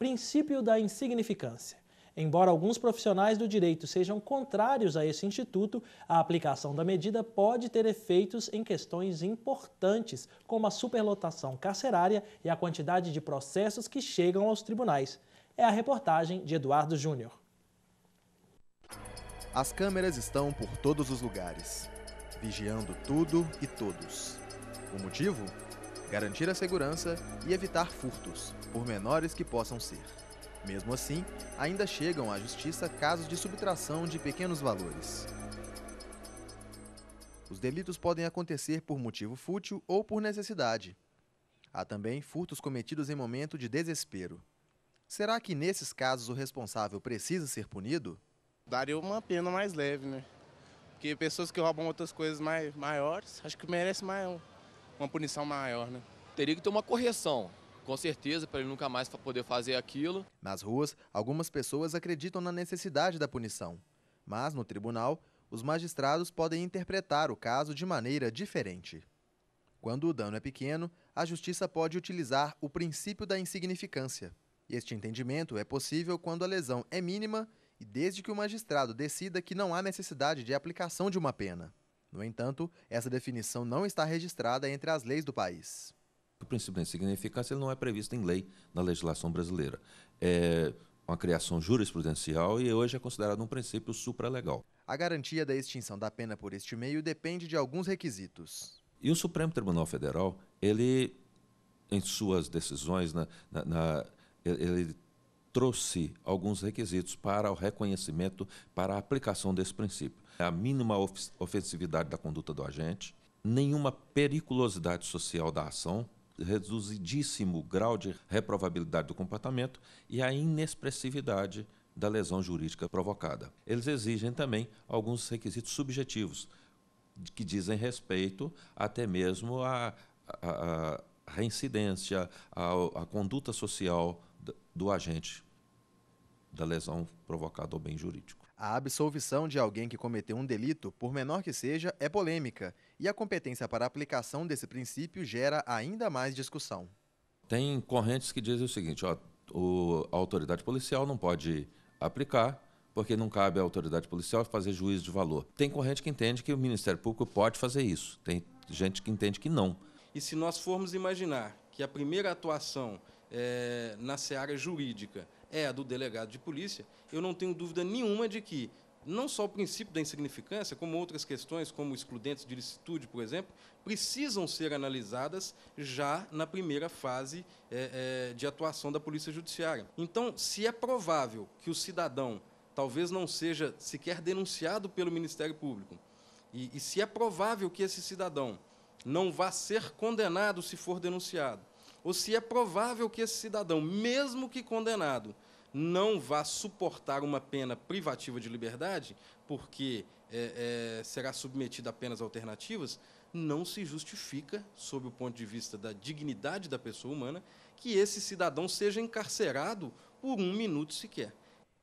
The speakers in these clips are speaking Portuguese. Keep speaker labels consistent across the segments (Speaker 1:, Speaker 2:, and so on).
Speaker 1: princípio da insignificância. Embora alguns profissionais do direito sejam contrários a esse instituto, a aplicação da medida pode ter efeitos em questões importantes, como a superlotação carcerária e a quantidade de processos que chegam aos tribunais. É a reportagem de Eduardo Júnior.
Speaker 2: As câmeras estão por todos os lugares, vigiando tudo e todos. O motivo? garantir a segurança e evitar furtos, por menores que possam ser. Mesmo assim, ainda chegam à justiça casos de subtração de pequenos valores. Os delitos podem acontecer por motivo fútil ou por necessidade. Há também furtos cometidos em momento de desespero. Será que nesses casos o responsável precisa ser punido? Daria uma pena mais leve, né? Porque pessoas que roubam outras coisas mai maiores, acho que merece maior,
Speaker 3: uma punição maior, né? Teria que ter uma correção, com certeza, para ele nunca mais poder fazer
Speaker 2: aquilo. Nas ruas, algumas pessoas acreditam na necessidade da punição. Mas, no tribunal, os magistrados podem interpretar o caso de maneira diferente. Quando o dano é pequeno, a justiça pode utilizar o princípio da insignificância. Este entendimento é possível quando a lesão é mínima e desde que o magistrado decida que não há necessidade de aplicação de uma pena. No entanto, essa definição não está registrada entre as leis do país.
Speaker 4: O princípio da insignificância não é previsto em lei na legislação brasileira. É uma criação jurisprudencial e hoje é considerado um princípio supralegal.
Speaker 2: A garantia da extinção da pena por este meio depende de alguns requisitos.
Speaker 4: E o Supremo Tribunal Federal, ele, em suas decisões, na, na, na ele trouxe alguns requisitos para o reconhecimento, para a aplicação desse princípio. A mínima ofensividade da conduta do agente, nenhuma periculosidade social da ação, reduzidíssimo grau de reprovabilidade do comportamento e a inexpressividade da lesão jurídica provocada. Eles exigem também alguns requisitos subjetivos, que dizem respeito até mesmo à, reincidência, à conduta social do agente da lesão provocada ao bem jurídico.
Speaker 2: A absolvição de alguém que cometeu um delito, por menor que seja, é polêmica, e a competência para a aplicação desse princípio gera ainda mais discussão.
Speaker 4: Tem correntes que dizem o seguinte: ó, o, a autoridade policial não pode aplicar, porque não cabe à autoridade policial fazer juízo de valor. Tem corrente que entende que o Ministério Público pode fazer isso, tem gente que entende que não.
Speaker 3: E se nós formos imaginar que a primeira atuação é, na seara jurídica é a do delegado de polícia, eu não tenho dúvida nenhuma de que não só o princípio da insignificância, como outras questões, como excludentes de licitude, por exemplo, precisam ser analisadas já na primeira fase é, é, de atuação da Polícia Judiciária. Então, se é provável que o cidadão talvez não seja sequer denunciado pelo Ministério Público, e, e se é provável que esse cidadão não vá ser condenado se for denunciado, ou se é provável que esse cidadão, mesmo que condenado, não vá suportar uma pena privativa de liberdade, porque é, é, será submetido a penas alternativas, não se justifica, sob o ponto de vista da dignidade da pessoa humana, que esse cidadão seja encarcerado
Speaker 2: por um minuto sequer.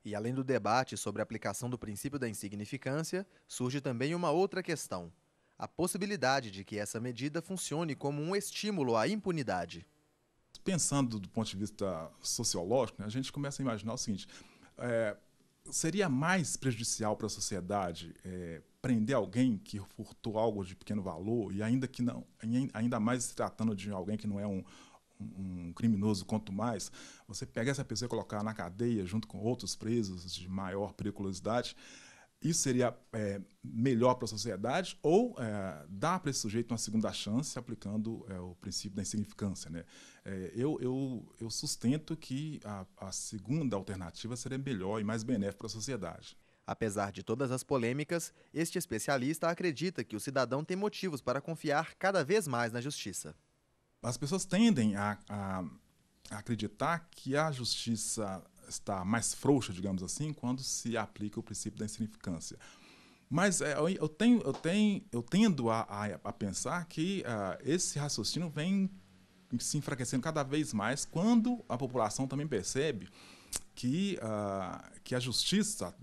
Speaker 2: E além do debate sobre a aplicação do princípio da insignificância, surge também uma outra questão: a possibilidade de que essa medida funcione como
Speaker 5: um estímulo à impunidade pensando do ponto de vista sociológico, né, a gente começa a imaginar o seguinte: é, seria mais prejudicial para a sociedade é, prender alguém que furtou algo de pequeno valor e ainda que não, ainda mais se tratando de alguém que não é um, um criminoso quanto mais, você pegar essa pessoa e colocar na cadeia junto com outros presos de maior periculosidade, isso seria é, melhor para a sociedade ou é, dar para esse sujeito uma segunda chance aplicando é, o princípio da insignificância. Né? É, eu, eu, eu, sustento que a, a, segunda alternativa seria melhor e mais benéfica para a sociedade. Apesar de todas as polêmicas,
Speaker 2: este especialista acredita que o cidadão tem motivos para confiar cada vez mais na justiça.
Speaker 5: As pessoas tendem a, a acreditar que a justiça está mais frouxa, digamos assim, quando se aplica o princípio da insignificância. Mas é, eu, tenho, eu, tenho, eu tendo a, a, a pensar que uh, esse raciocínio vem se enfraquecendo cada vez mais quando a população também percebe que, uh, que a justiça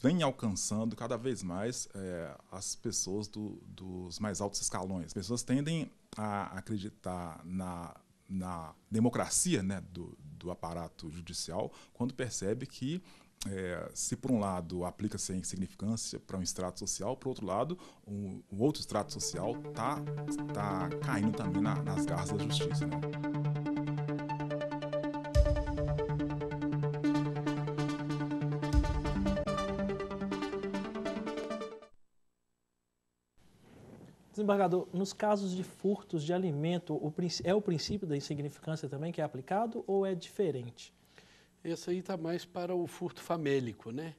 Speaker 5: vem alcançando cada vez mais é, as pessoas do, dos mais altos escalões. As pessoas tendem a acreditar na na democracia né, do, do aparato judicial quando percebe que é, se por um lado aplica sem a insignificância para um extrato social, por outro lado, um, um outro extrato social está tá caindo também na, nas garras da justiça. Né?
Speaker 1: Desembargador, nos casos de furtos de alimento, o, é o princípio da insignificância também que é aplicado ou é diferente? Esse aí está mais para o furto famélico, né?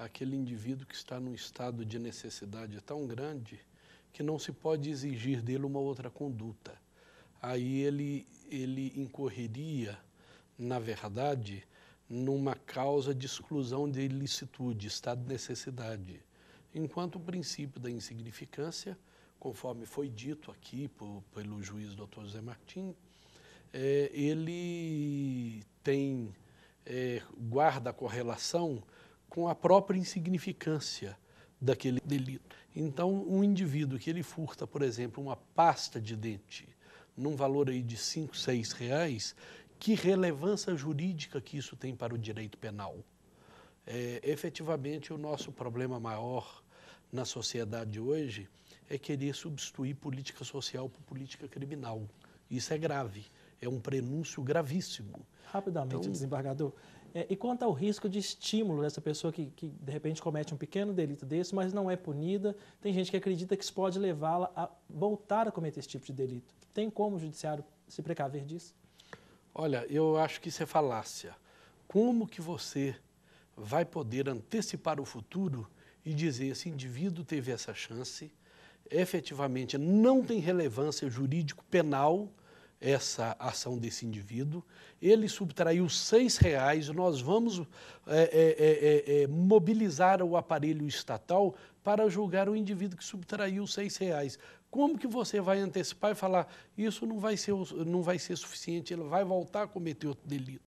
Speaker 1: Aquele indivíduo que está num estado de necessidade tão grande que não se pode exigir dele uma outra conduta. Aí ele, ele incorreria, na verdade, numa causa de exclusão de ilicitude, estado de necessidade. Enquanto o princípio da insignificância conforme foi dito aqui por, pelo juiz doutor Zé Martim, é, ele tem, é, guarda correlação com a própria insignificância daquele delito. Então, um indivíduo que ele furta, por exemplo, uma pasta de dente, num valor aí de 5, 6 reais, que relevância jurídica que isso tem para o direito penal? É, efetivamente, o nosso problema maior na sociedade hoje é querer substituir política social por política criminal. Isso é grave, é um prenúncio gravíssimo. Rapidamente, então, desembargador. É, e quanto ao risco de estímulo dessa pessoa que, que, de repente, comete um pequeno delito desse, mas não é punida, tem gente que acredita que isso pode levá-la a voltar a cometer esse tipo de delito. Tem como o judiciário se precaver disso? Olha, eu acho que isso é falácia. Como que você vai poder antecipar o futuro e dizer esse indivíduo teve essa chance, efetivamente não tem relevância jurídico penal essa ação desse indivíduo, ele subtraiu seis reais, nós vamos é é, é, é, é, mobilizar o aparelho estatal para julgar o indivíduo que subtraiu seis reais. Como que você vai antecipar e falar isso não vai ser, não vai ser suficiente, ele vai voltar a cometer outro delito?